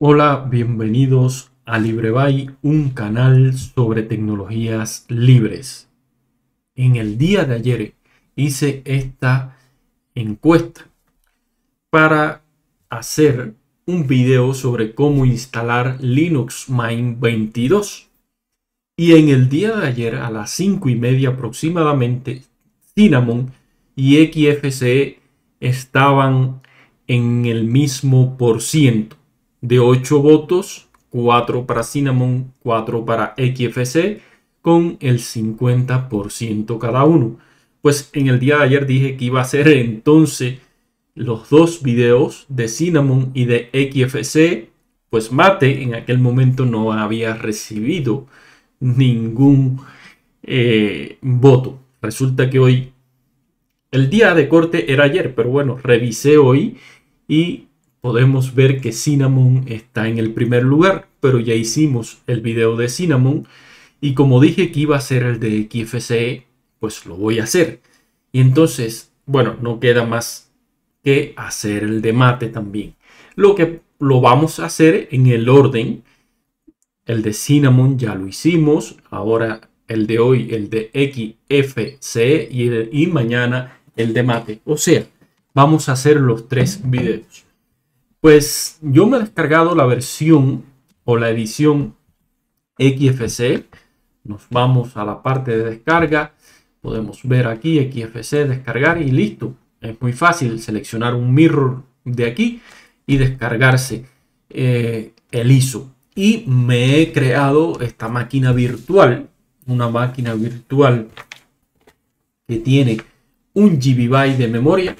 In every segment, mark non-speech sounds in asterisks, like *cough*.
Hola, bienvenidos a LibreBay, un canal sobre tecnologías libres. En el día de ayer hice esta encuesta para hacer un video sobre cómo instalar Linux Mine 22. Y en el día de ayer, a las 5 y media aproximadamente, Cinnamon y XFCE estaban en el mismo por ciento de 8 votos, 4 para Cinnamon, 4 para XFC, con el 50% cada uno. Pues en el día de ayer dije que iba a ser entonces los dos videos de Cinnamon y de XFC, pues Mate en aquel momento no había recibido ningún eh, voto. Resulta que hoy, el día de corte era ayer, pero bueno, revisé hoy y podemos ver que Cinnamon está en el primer lugar, pero ya hicimos el video de Cinnamon y como dije que iba a ser el de XFCE, pues lo voy a hacer. Y entonces, bueno, no queda más que hacer el de mate también. Lo que lo vamos a hacer en el orden, el de Cinnamon ya lo hicimos, ahora el de hoy, el de XFCE y, y mañana el de mate. O sea, vamos a hacer los tres videos. Pues yo me he descargado la versión o la edición XFC. Nos vamos a la parte de descarga. Podemos ver aquí XFC, descargar y listo. Es muy fácil seleccionar un mirror de aquí y descargarse eh, el ISO. Y me he creado esta máquina virtual. Una máquina virtual que tiene un GB de memoria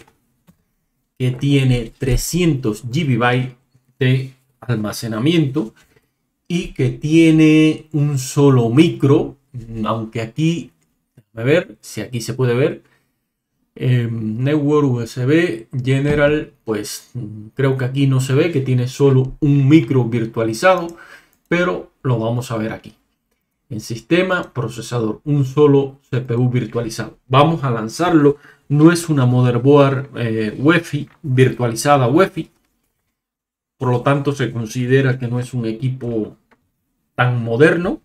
tiene 300 GB de almacenamiento y que tiene un solo micro, mm, aunque aquí, a ver si aquí se puede ver, em, Network USB General, pues mm, creo que aquí no se ve, que tiene solo un micro virtualizado, pero lo vamos a ver aquí. En sistema, procesador, un solo CPU virtualizado. Vamos a lanzarlo no es una motherboard eh, Wi-Fi, virtualizada wifi por lo tanto se considera que no es un equipo tan moderno.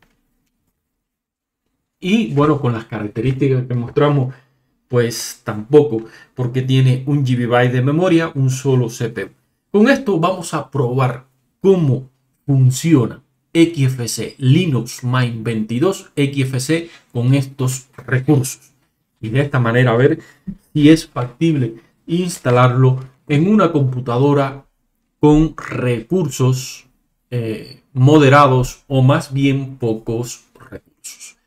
Y bueno, con las características que mostramos, pues tampoco, porque tiene un GB de memoria, un solo CPU. Con esto vamos a probar cómo funciona XFC Linux Mine 22 XFC con estos recursos y de esta manera ver si es factible instalarlo en una computadora con recursos eh, moderados o más bien pocos recursos.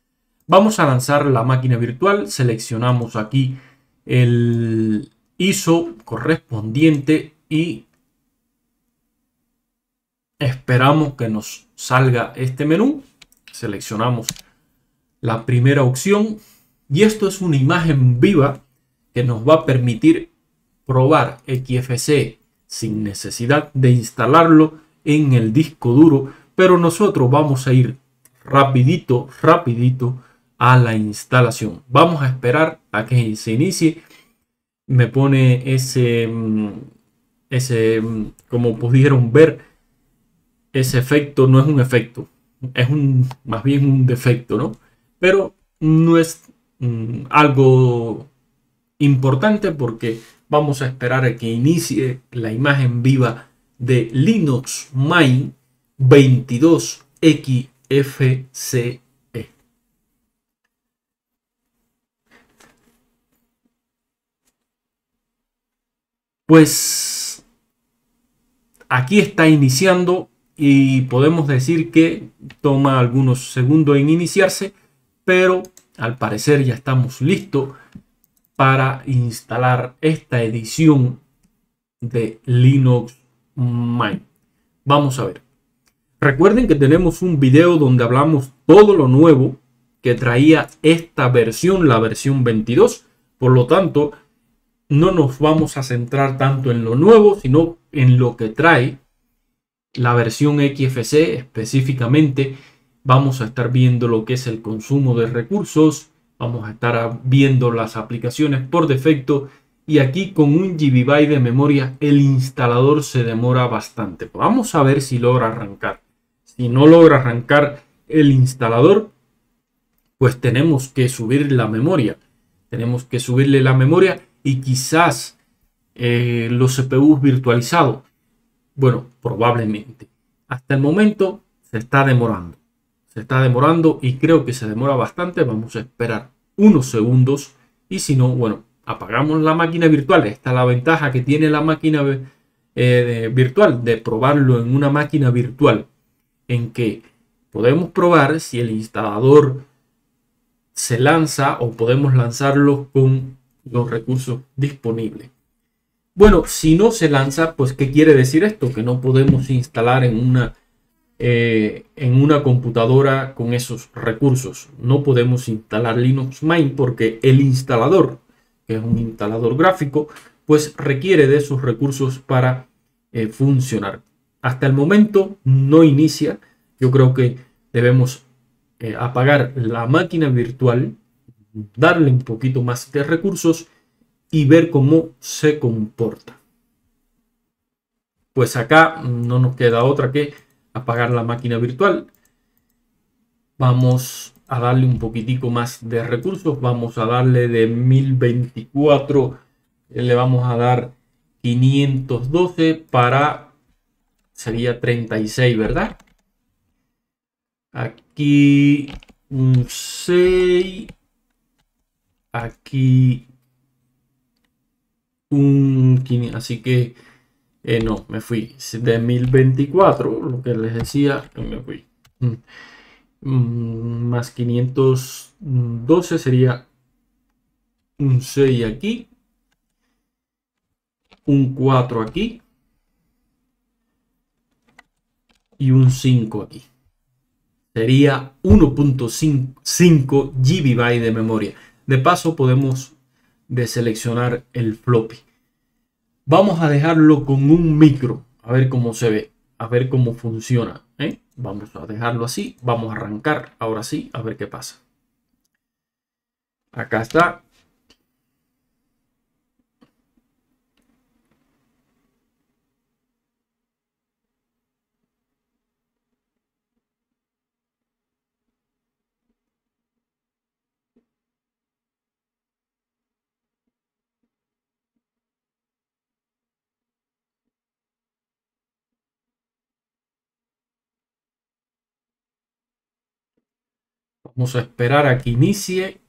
Vamos a lanzar la máquina virtual, seleccionamos aquí el ISO correspondiente y esperamos que nos salga este menú. Seleccionamos la primera opción, y esto es una imagen viva que nos va a permitir probar XFC sin necesidad de instalarlo en el disco duro, pero nosotros vamos a ir rapidito, rapidito a la instalación. Vamos a esperar a que se inicie. Me pone ese, mm, ese, mm, como pudieron ver, ese efecto no es un efecto, es un, más bien un defecto, ¿no? Pero no Mm, algo importante porque vamos a esperar a que inicie la imagen viva de Linux Mine 22XFCE. Pues aquí está iniciando y podemos decir que toma algunos segundos en iniciarse, pero al parecer ya estamos listos para instalar esta edición de Linux Mint. Vamos a ver. Recuerden que tenemos un video donde hablamos todo lo nuevo que traía esta versión, la versión 22. Por lo tanto, no nos vamos a centrar tanto en lo nuevo, sino en lo que trae la versión XFC, específicamente vamos a estar viendo lo que es el consumo de recursos, vamos a estar viendo las aplicaciones por defecto y aquí con un GB de memoria el instalador se demora bastante. Vamos a ver si logra arrancar. Si no logra arrancar el instalador, pues tenemos que subir la memoria. Tenemos que subirle la memoria y quizás eh, los CPUs virtualizados. Bueno, probablemente. Hasta el momento se está demorando. Se está demorando y creo que se demora bastante. Vamos a esperar unos segundos y si no, bueno, apagamos la máquina virtual. Esta es la ventaja que tiene la máquina eh, virtual de probarlo en una máquina virtual en que podemos probar si el instalador se lanza o podemos lanzarlo con los recursos disponibles. Bueno, si no se lanza, pues ¿qué quiere decir esto? Que no podemos instalar en una eh, en una computadora con esos recursos. No podemos instalar Linux Mint porque el instalador, que es un instalador gráfico, pues requiere de esos recursos para eh, funcionar. Hasta el momento no inicia. Yo creo que debemos eh, apagar la máquina virtual, darle un poquito más de recursos y ver cómo se comporta. Pues acá no nos queda otra que apagar la máquina virtual. Vamos a darle un poquitico más de recursos. Vamos a darle de 1024. Le vamos a dar 512 para... Sería 36, ¿verdad? Aquí un 6. Aquí un... Así que eh, no, me fui. De 1024, lo que les decía, me fui. Mm. Mm, más 512 sería un 6 aquí. Un 4 aquí. Y un 5 aquí. Sería 1.5 GB de memoria. De paso podemos deseleccionar el floppy. Vamos a dejarlo con un micro, a ver cómo se ve, a ver cómo funciona. ¿eh? Vamos a dejarlo así, vamos a arrancar ahora sí, a ver qué pasa. Acá está, Vamos a esperar a que inicie.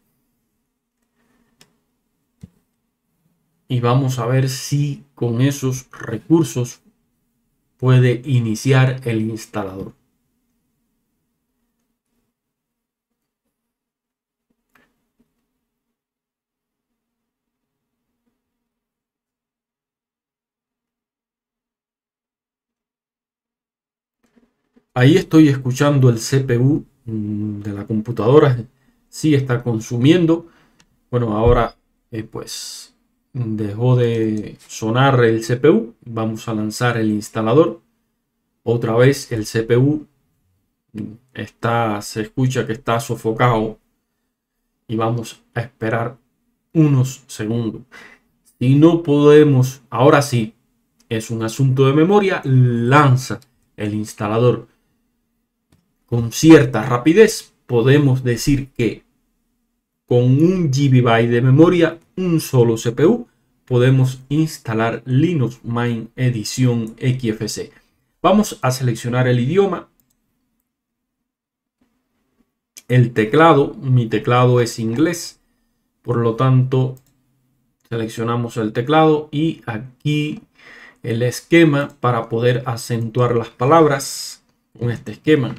Y vamos a ver si con esos recursos puede iniciar el instalador. Ahí estoy escuchando el CPU Mm, de la computadora si está consumiendo. Bueno, ahora eh, pues dejó de sonar el CPU. Vamos a lanzar el instalador. Otra vez el CPU mm, está, se escucha que está sofocado y vamos a esperar unos segundos. Si no podemos, ahora sí, es un asunto de memoria, lanza el instalador con cierta rapidez, podemos decir que con un GB de memoria, un solo CPU, podemos instalar Linux Mint Edición XFC. Vamos a seleccionar el idioma, el teclado, mi teclado es inglés, por lo tanto seleccionamos el teclado y aquí el esquema para poder acentuar las palabras con este esquema.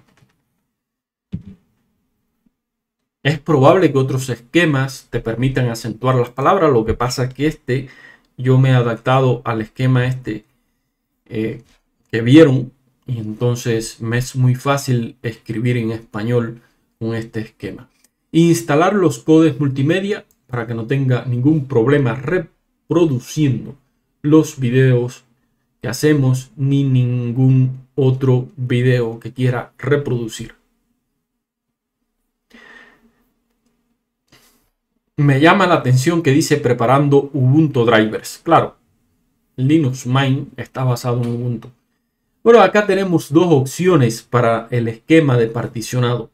Es probable que otros esquemas te permitan acentuar las palabras, lo que pasa es que este, yo me he adaptado al esquema este eh, que vieron y entonces me es muy fácil escribir en español con este esquema. Instalar los codes multimedia para que no tenga ningún problema reproduciendo los videos que hacemos ni ningún otro video que quiera reproducir. Me llama la atención que dice preparando Ubuntu drivers. Claro, Linux Mine está basado en Ubuntu. Bueno, acá tenemos dos opciones para el esquema de particionado.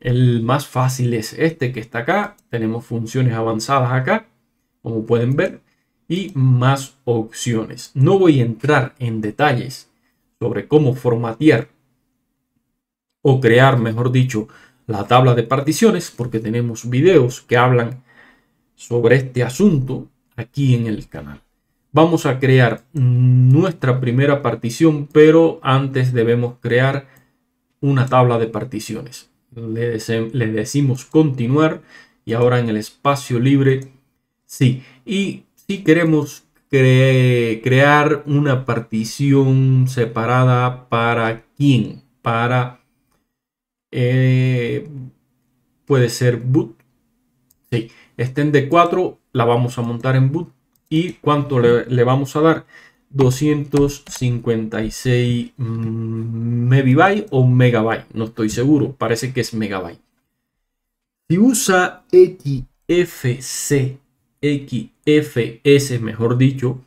El más fácil es este que está acá. Tenemos funciones avanzadas acá, como pueden ver, y más opciones. No voy a entrar en detalles sobre cómo formatear o crear, mejor dicho, la tabla de particiones porque tenemos videos que hablan sobre este asunto aquí en el canal. Vamos a crear nuestra primera partición, pero antes debemos crear una tabla de particiones. Le, decimos continuar y ahora en el espacio libre, sí. Y si queremos crear una partición separada para quién, para eh, puede ser boot. si, estén de 4 la vamos a montar en boot. ¿Y cuánto le, vamos a dar? 256 mm, megabyte o megabyte, no estoy seguro, parece que es megabyte. Si usa XFC, XFS mejor dicho,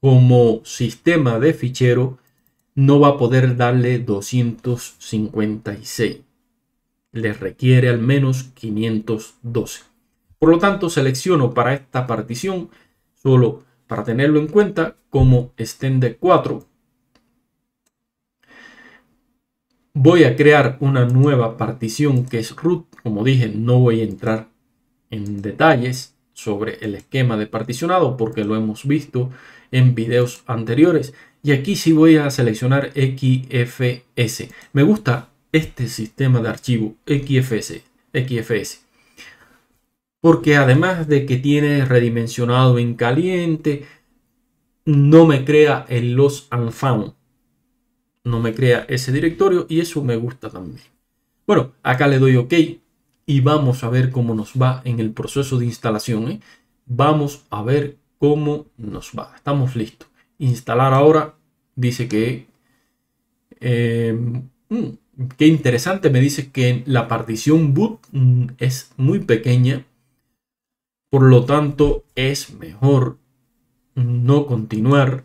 como sistema de fichero, no va a poder darle 256. Le requiere al menos 512. Por lo tanto, selecciono para esta partición, solo para tenerlo en cuenta, como extender 4. Voy a crear una nueva partición que es root. Como dije, no voy a entrar en detalles sobre el esquema de particionado porque lo hemos visto en videos anteriores. Y aquí sí voy a seleccionar XFS. Me gusta este sistema de archivo XFS, XFS. Porque además de que tiene redimensionado en caliente, no me crea en los unfound. No me crea ese directorio y eso me gusta también. Bueno, acá le doy OK y vamos a ver cómo nos va en el proceso de instalación. ¿eh? Vamos a ver cómo nos va. Estamos listos. Instalar ahora dice que eh, mm, qué interesante, me dice que la partición boot mm, es muy pequeña, por lo tanto es mejor no continuar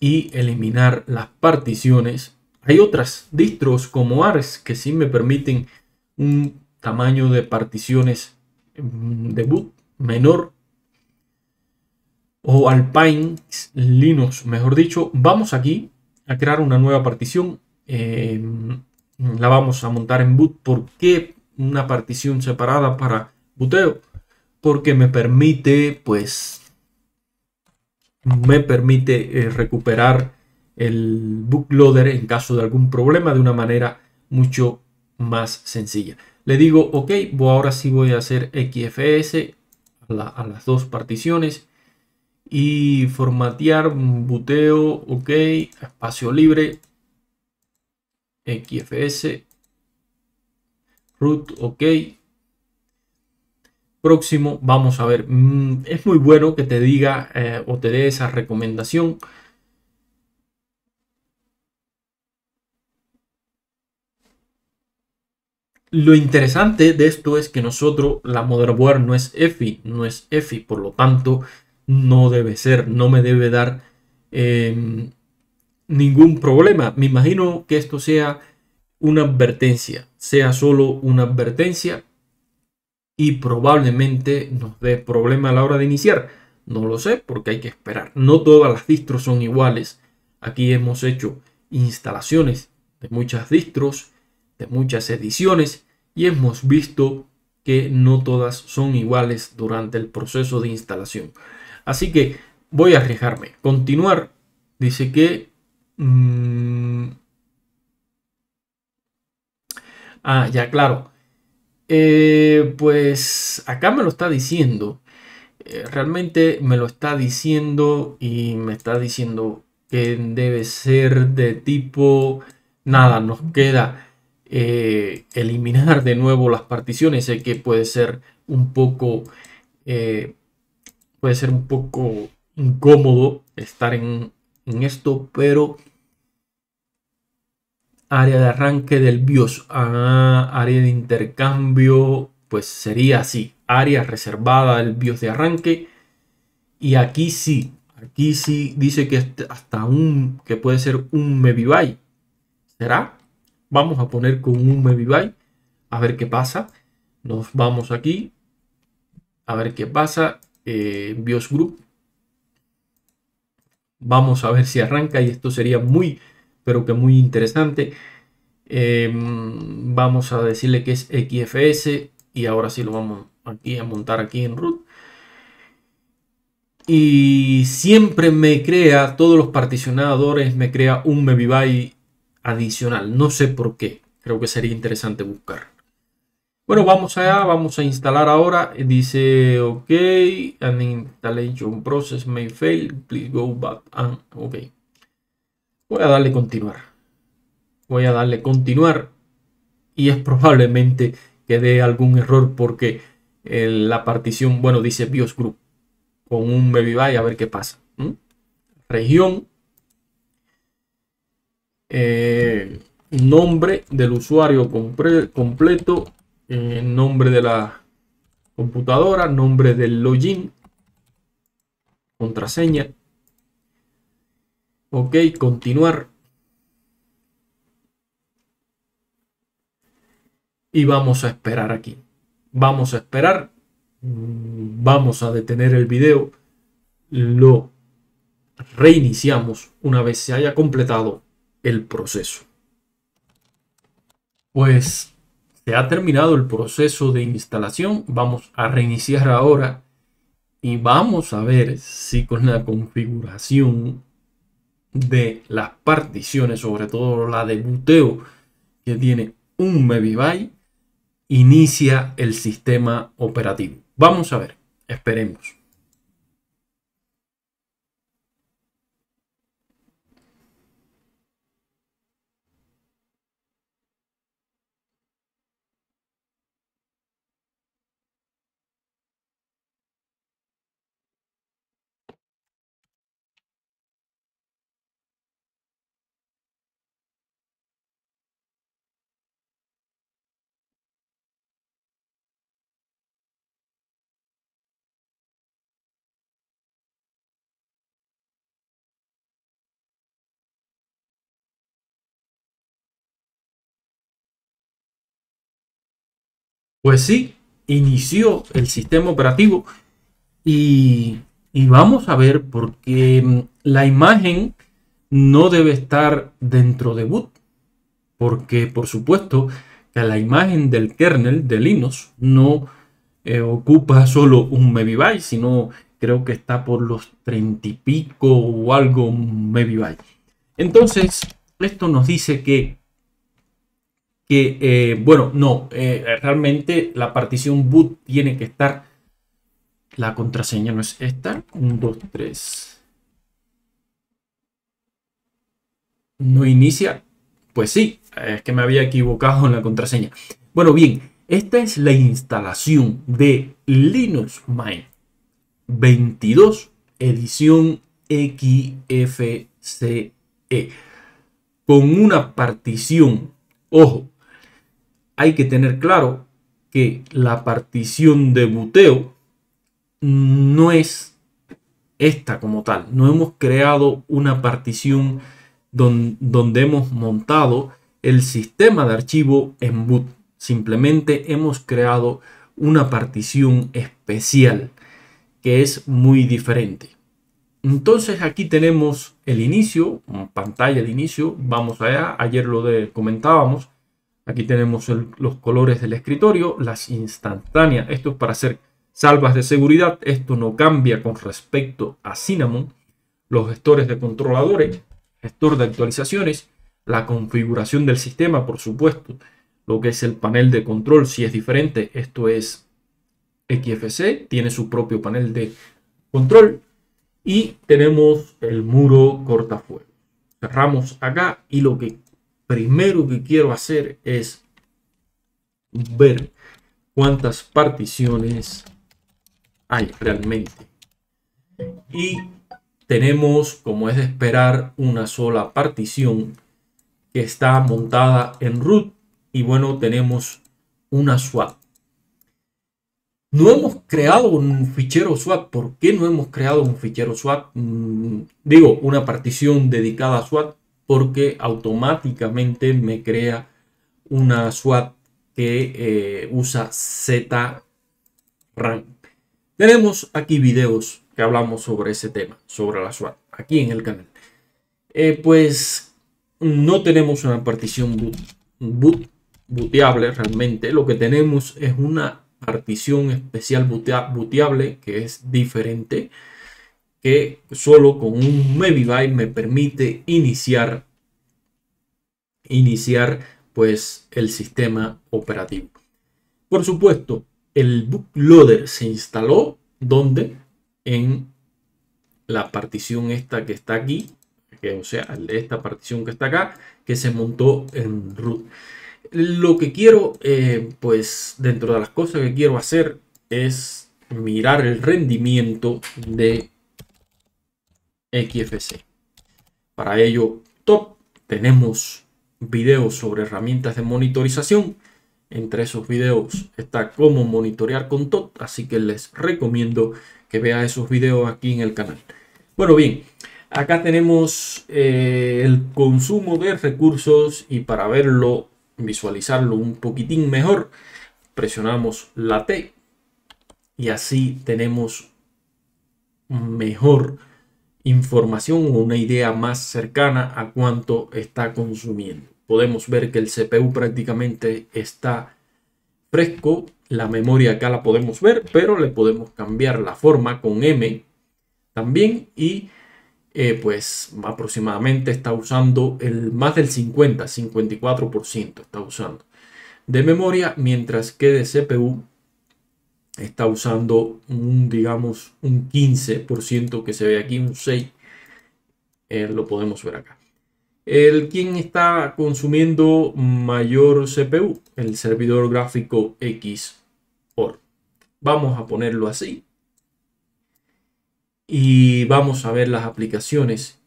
y eliminar las particiones. Hay otras distros como Ares que sí me permiten un tamaño de particiones mm, de boot menor o Alpine Linux, mejor dicho, vamos aquí a crear una nueva partición Em, la vamos a montar en boot. ¿Por qué una partición separada para booteo? Porque me permite, pues, me permite eh, recuperar el bootloader en caso de algún problema de una manera mucho más sencilla. Le digo, ok, voy, ahora sí voy a hacer XFS a, las dos particiones y formatear, buteo, ok, espacio libre, XFS, root OK. Próximo, vamos a ver, mm, es muy bueno que te diga eh, o te dé esa recomendación. Lo interesante de esto es que nosotros, la motherboard no es EFI, no es EFI, por lo tanto, no debe ser, no me debe dar em, ningún problema. Me imagino que esto sea una advertencia, sea solo una advertencia y probablemente nos dé problema a la hora de iniciar. No lo sé porque hay que esperar. No todas las distros son iguales. Aquí hemos hecho instalaciones de muchas distros, de muchas ediciones y hemos visto que no todas son iguales durante el proceso de instalación. Así que voy a arriesgarme. Continuar dice que Mm. Ah, ya, claro. Eh, pues acá me lo está diciendo. Eh, realmente me lo está diciendo y me está diciendo que debe ser de tipo... Nada, nos queda eh, eliminar de nuevo las particiones. Sé que puede ser un poco... puede ser un poco incómodo estar en, en esto, pero área de arranque del BIOS ah, área de intercambio, pues sería así, área reservada del BIOS de arranque. Y aquí sí, aquí sí dice que hasta un, que puede ser un By. ¿Será? Vamos a poner con un By a ver qué pasa. Nos vamos aquí, a ver qué pasa. Eh, BIOS Group. Vamos a ver si arranca y esto sería muy pero que muy interesante. Em, vamos a decirle que es XFS y ahora sí lo vamos aquí a montar aquí en root. Y siempre me crea, todos los particionadores me crea un Meviby adicional. No sé por qué. Creo que sería interesante buscar. Bueno, vamos allá, vamos a instalar ahora. Dice, ok, an installation process may fail, please go back. And, ok, Voy a darle continuar. Voy a darle continuar y es probablemente que dé algún error porque eh, la partición, bueno, dice BIOS Group con un baby a ver qué pasa. Región, eh, nombre del usuario completo, eh, nombre de la computadora, nombre del login, contraseña, Ok, continuar. Y vamos a esperar aquí. Vamos a esperar. Mm, vamos a detener el video. Lo reiniciamos una vez se haya completado el proceso. Pues se ha terminado el proceso de instalación. Vamos a reiniciar ahora y vamos a ver si con la configuración de las particiones, sobre todo la de buteo, que tiene un mebibyte, inicia el sistema operativo. Vamos a ver, esperemos. Pues sí, inició el sistema operativo y, vamos a ver por qué mm, la imagen no debe estar dentro de boot. Porque por supuesto que la imagen del kernel de Linux no eh, ocupa solo un megabyte, sino creo que está por los treinta y pico o algo megabyte. Entonces, esto nos dice que que, eh, bueno, no, eh, realmente la partición boot tiene que estar, la contraseña no es esta, 1, 2, 3. No inicia, pues sí, es que me había equivocado en la contraseña. Bueno, bien, esta es la instalación de Linux Mint 22 edición XFCE con una partición, ojo, hay que tener claro que la partición de buteo no es esta como tal. No hemos creado una partición donde hemos montado el sistema de archivo en boot. Simplemente hemos creado una partición especial que es muy diferente. Entonces aquí tenemos el inicio, pantalla de inicio, vamos allá, ayer lo comentábamos, Aquí tenemos los colores del escritorio, las instantáneas. Esto es para hacer salvas de seguridad. Esto no cambia con respecto a Cinnamon. Los gestores de controladores, gestor de actualizaciones, la configuración del sistema, por supuesto. Lo que es el panel de control, si es diferente, esto es XFC, tiene su propio panel de control. Y tenemos el muro cortafuegos. Cerramos acá y lo que primero que quiero hacer es ver cuántas particiones hay realmente. Y tenemos, como es de esperar, una sola partición que está montada en root y bueno, tenemos una swap. No hemos creado un fichero swap. ¿Por qué no hemos creado un fichero swap? Mm, digo, una partición dedicada a swap porque automáticamente me crea una SWAT que eh, usa ZRAM. Tenemos aquí videos que hablamos sobre ese tema, sobre la SWAT, aquí en el canal. Eh, pues no tenemos una partición boot, booteable realmente. Lo que tenemos es una partición especial boteable que es diferente que solo con un Mevibuy me permite iniciar, iniciar pues el sistema operativo. Por supuesto, el bootloader se instaló donde en la partición esta que está aquí, o sea, esta partición que está acá, que se montó en root. Lo que quiero, eh, pues dentro de las cosas que quiero hacer es mirar el rendimiento de XFC. Para ello, top, tenemos videos sobre herramientas de monitorización. Entre esos videos está cómo monitorear con TOT, así que les recomiendo que vean esos videos aquí en el canal. Bueno, bien, acá tenemos eh, el consumo de recursos y para verlo, visualizarlo un poquitín mejor, presionamos la T y así tenemos mejor información o una idea más cercana a cuánto está consumiendo. Podemos ver que el CPU prácticamente está fresco, la memoria acá la podemos ver, pero le podemos cambiar la forma con M también y eh, pues aproximadamente está usando el más del 50, 54% está usando de memoria, mientras que de CPU está usando un, digamos, un 15% que se ve aquí, un 6%, eh, lo podemos ver acá. El quien está consumiendo mayor CPU, el servidor gráfico XOR. Vamos a ponerlo así. Y vamos a ver las aplicaciones.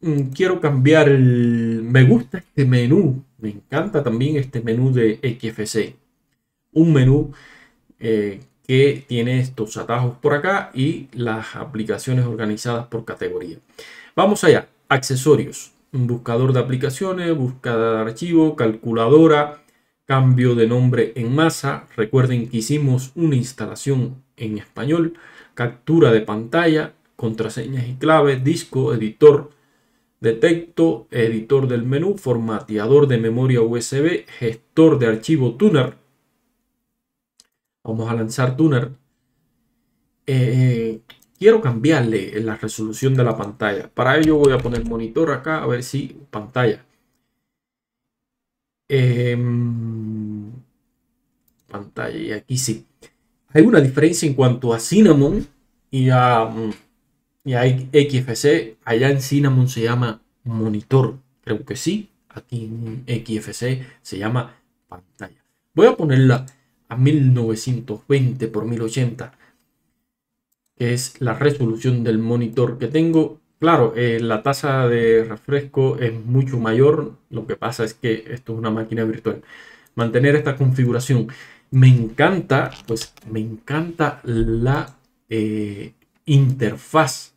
Mm, quiero cambiar el... Me gusta este menú. Me encanta también este menú de XFC. Un menú eh, que tiene estos atajos por acá y las aplicaciones organizadas por categoría. Vamos allá, accesorios, buscador de aplicaciones, búsqueda de archivo, calculadora, cambio de nombre en masa. Recuerden que hicimos una instalación en español, captura de pantalla, contraseñas y claves, disco, editor detecto, editor del menú, formateador de memoria USB, gestor de archivo tuner, vamos a lanzar Tuner, eh, quiero cambiarle la resolución de la pantalla. Para ello voy a poner monitor acá, a ver si pantalla. Em, pantalla, y aquí sí. Hay una diferencia en cuanto a Cinnamon y a, mm, y a XFC. Allá en Cinnamon se llama monitor, creo que sí. Aquí en XFC se llama pantalla. Voy a ponerla a 1920 por 1080 que es la resolución del monitor que tengo claro eh, la tasa de refresco es mucho mayor lo que pasa es que esto es una máquina virtual mantener esta configuración me encanta pues me encanta la eh, interfaz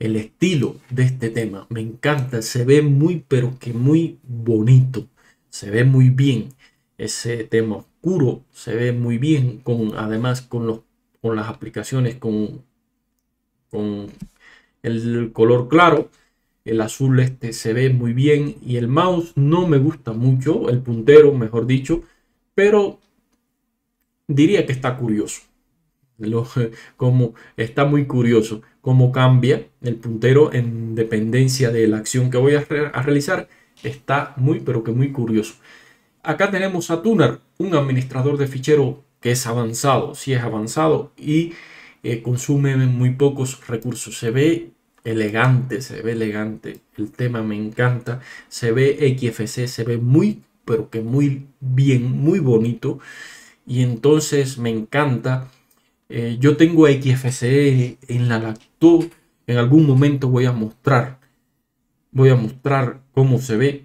el estilo de este tema me encanta se ve muy pero que muy bonito se ve muy bien ese tema se ve muy bien con además con los con las aplicaciones con con el color claro el azul este se ve muy bien y el mouse no me gusta mucho el puntero mejor dicho pero diría que está curioso *laughs* como está muy curioso cómo cambia el puntero en dependencia de la acción que voy a realizar está muy pero que muy curioso Acá tenemos a Tunar, un administrador de fichero que es avanzado, sí es avanzado y eh, consume muy pocos recursos. Se ve elegante, se ve elegante. El tema me encanta. Se ve XFC, se ve muy, pero que muy bien, muy bonito. Y entonces me encanta. Eh, yo tengo XFC en la lacto. En algún momento voy a mostrar. Voy a mostrar cómo se ve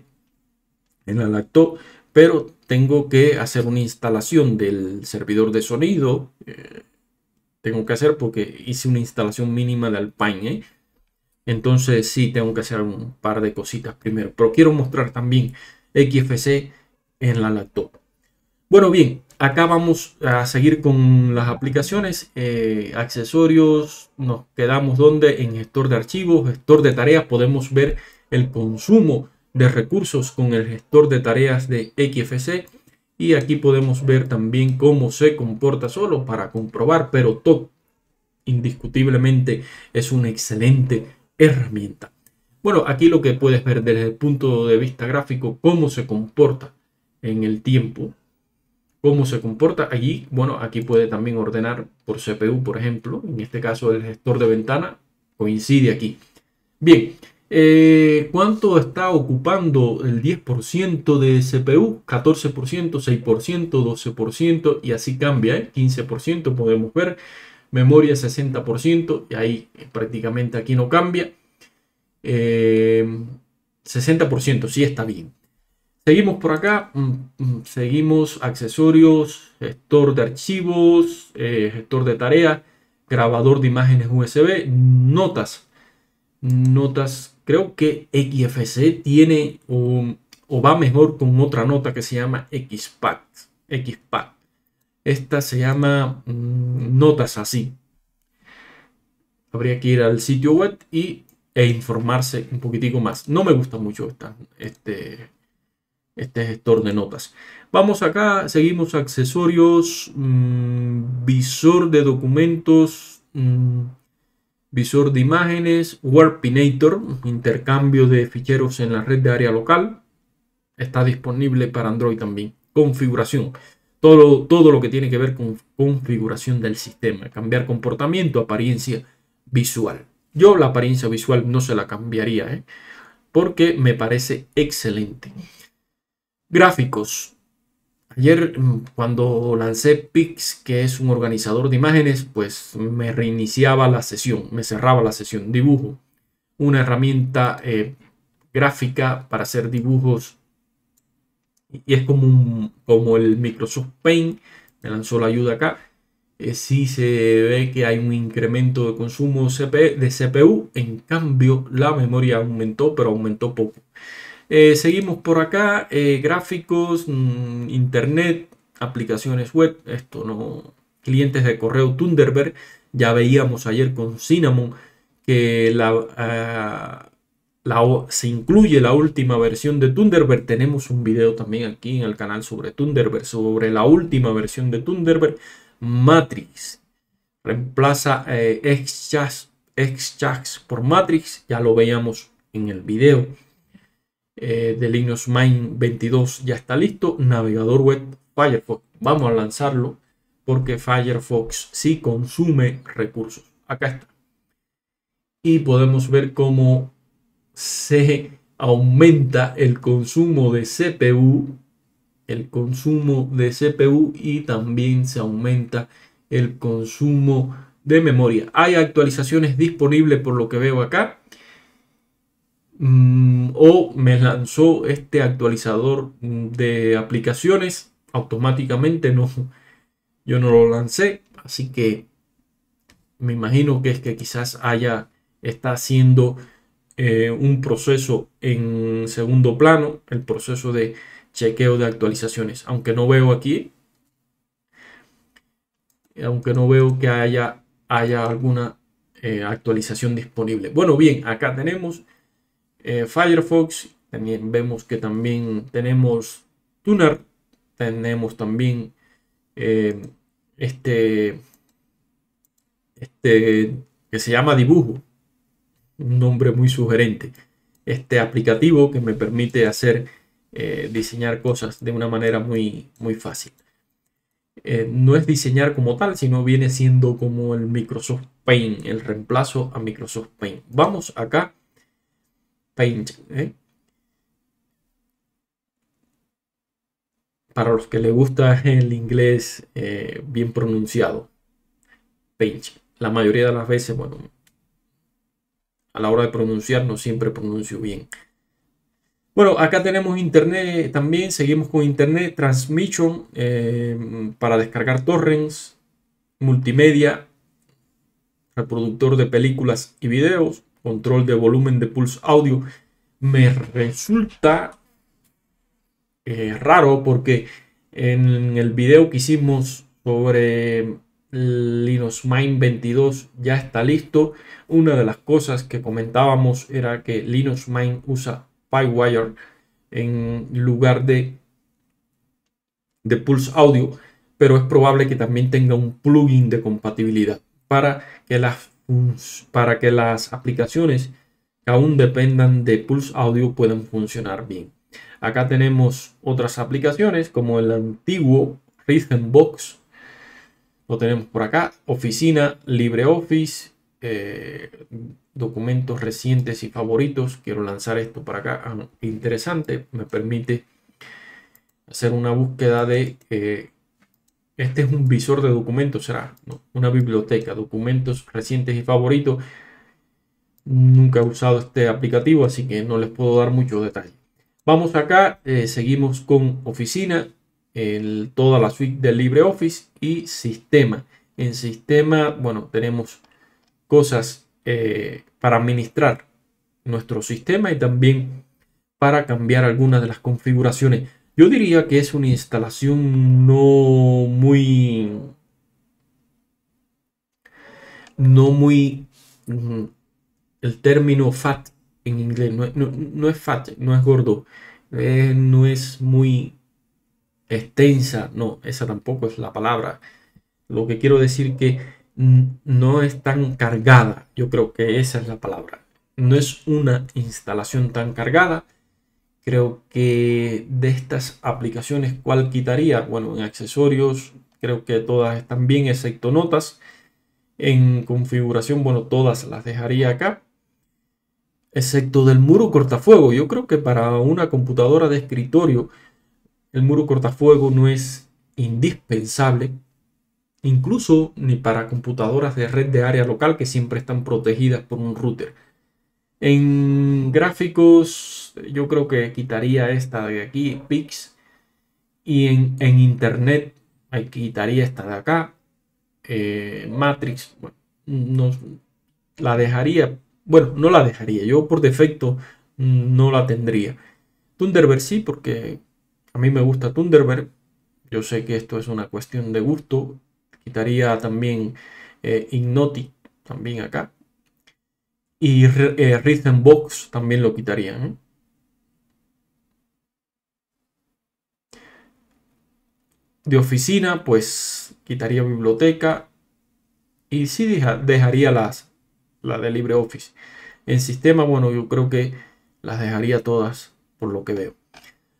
en la lacto pero tengo que hacer una instalación del servidor de sonido. Eh, tengo que hacer porque hice una instalación mínima de Alpine. ¿eh? Entonces sí, tengo que hacer un par de cositas primero. Pero quiero mostrar también XFC en la laptop. Bueno, bien, acá vamos a seguir con las aplicaciones, eh, accesorios, nos quedamos donde en gestor de archivos, gestor de tareas, podemos ver el consumo de recursos con el gestor de tareas de XFC y aquí podemos ver también cómo se comporta solo para comprobar, pero TOC indiscutiblemente es una excelente herramienta. Bueno, aquí lo que puedes ver desde el punto de vista gráfico, cómo se comporta en el tiempo, cómo se comporta allí. Bueno, aquí puede también ordenar por CPU, por ejemplo, en este caso el gestor de ventana coincide aquí. Bien, eh, ¿Cuánto está ocupando el 10% de CPU? 14%, 6%, 12% y así cambia, 15% ¿eh? podemos ver. Memoria 60% y ahí eh, prácticamente aquí no cambia. 60% sí está bien. Seguimos por acá, mm, mm, seguimos accesorios, gestor de archivos, gestor de tareas, grabador de imágenes USB, notas notas Creo que XFC tiene o va mejor con otra nota que se llama XPAC. XPAC. Esta se llama mm, Notas así. Habría que ir al sitio web y, e informarse un poquitico más. No me gusta mucho esta, este, este gestor de notas. Vamos acá, seguimos accesorios, mm, visor de documentos, mm, visor de imágenes, Warpinator, intercambio de ficheros en la red de área local. Está disponible para Android también. Configuración. Todo, todo lo que tiene que ver con configuración del sistema. Cambiar comportamiento, apariencia visual. Yo la apariencia visual no se la cambiaría, ¿eh? porque me parece excelente. Gráficos. Ayer mm, cuando lancé Pix, que es un organizador de imágenes, pues me reiniciaba la sesión, me cerraba la sesión. Dibujo, una herramienta eh, gráfica para hacer dibujos y es como, como el Microsoft Paint, me lanzó la ayuda acá. Eh, sí se ve que hay un incremento de consumo de CPU, en cambio la memoria aumentó, pero aumentó poco. Eh, seguimos por acá, eh, gráficos, mm, internet, aplicaciones web, esto no, clientes de correo Thunderbird, ya veíamos ayer con Cinnamon que la, ah, se incluye la última versión de Thunderbird, tenemos un video también aquí en el canal sobre Thunderbird, sobre la última versión de Thunderbird, Matrix, reemplaza eh, por Matrix, ya lo veíamos en el video de Linux Mint 22 ya está listo. Navegador web Firefox. Vamos a lanzarlo porque Firefox sí consume recursos. Acá está. Y podemos ver cómo se aumenta el consumo de CPU, el consumo de CPU y también se aumenta el consumo de memoria. Hay actualizaciones disponibles por lo que veo acá. Mm, o me lanzó este actualizador de aplicaciones automáticamente, no, yo no lo lancé, así que me imagino que es que quizás haya, está haciendo eh, un proceso en segundo plano, el proceso de chequeo de actualizaciones, aunque no veo aquí, aunque no veo que haya, haya alguna eh, actualización disponible. Bueno, bien, acá tenemos eh, Firefox, también vemos que también tenemos Tuner, tenemos también eh, este, este que se llama Dibujo, un nombre muy sugerente, este aplicativo que me permite hacer eh, diseñar cosas de una manera muy, muy fácil. no es diseñar como tal, sino viene siendo como el Microsoft Paint, el reemplazo a Microsoft Paint. Vamos acá Paint. ¿eh? Para los que les gusta el inglés eh, bien pronunciado. Paint. La mayoría de las veces, bueno, a la hora de pronunciar no siempre pronuncio bien. Bueno, acá tenemos internet también, seguimos con internet, transmission eh, para descargar torrents, multimedia, reproductor de películas y videos, control de volumen de Pulse audio, me resulta eh, raro porque en el video que hicimos sobre Linux Mine 22 ya está listo. Una de las cosas que comentábamos era que Linux Mine usa PyWire en lugar de, de Pulse Audio, pero es probable que también tenga un plugin de compatibilidad para que las para que las aplicaciones que aún dependan de Pulse Audio puedan funcionar bien. Acá tenemos otras aplicaciones como el antiguo Rhythmbox. Lo tenemos por acá. Oficina, LibreOffice, eh, documentos recientes y favoritos. Quiero lanzar esto para acá. Ah, interesante. Me permite hacer una búsqueda de eh, este es un visor de documentos, será una biblioteca, documentos recientes y favoritos. Nunca he usado este aplicativo, así que no les puedo dar muchos detalles. Vamos acá, eh, seguimos con oficina, toda la suite de LibreOffice y sistema. En sistema, bueno, tenemos cosas eh, para administrar nuestro sistema y también para cambiar algunas de las configuraciones. Yo diría que es una instalación no muy... No muy... El término fat en inglés no, es fat, no es gordo, eh, no es muy extensa, no, esa tampoco es la palabra. Lo que quiero decir que no es tan cargada, yo creo que esa es la palabra. No es una instalación tan cargada, Creo que de estas aplicaciones, ¿cuál quitaría? Bueno, en accesorios, creo que todas están bien, excepto notas. En configuración, bueno, todas las dejaría acá. Excepto del muro cortafuego. Yo creo que para una computadora de escritorio, el muro cortafuego no es indispensable. Incluso ni para computadoras de red de área local que siempre están protegidas por un router. En gráficos, yo creo que quitaría esta de aquí, Pix. Y en, internet, quitaría esta de acá, eh, Matrix. Bueno, no, la dejaría. Bueno, no la dejaría. Yo por defecto no la tendría. Thunderbird sí, porque a mí me gusta Thunderbird. Yo sé que esto es una cuestión de gusto. Quitaría también eh, también acá. Y eh, Box también lo quitarían. ¿eh? De oficina, pues quitaría biblioteca. Y sí dejaría las, la de LibreOffice. En sistema, bueno, yo creo que las dejaría todas por lo que veo.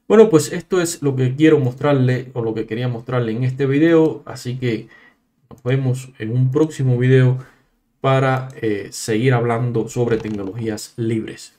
Bueno, pues esto es lo que quiero mostrarle o lo que quería mostrarle en este video. Así que nos vemos en un próximo video para eh, seguir hablando sobre tecnologías libres.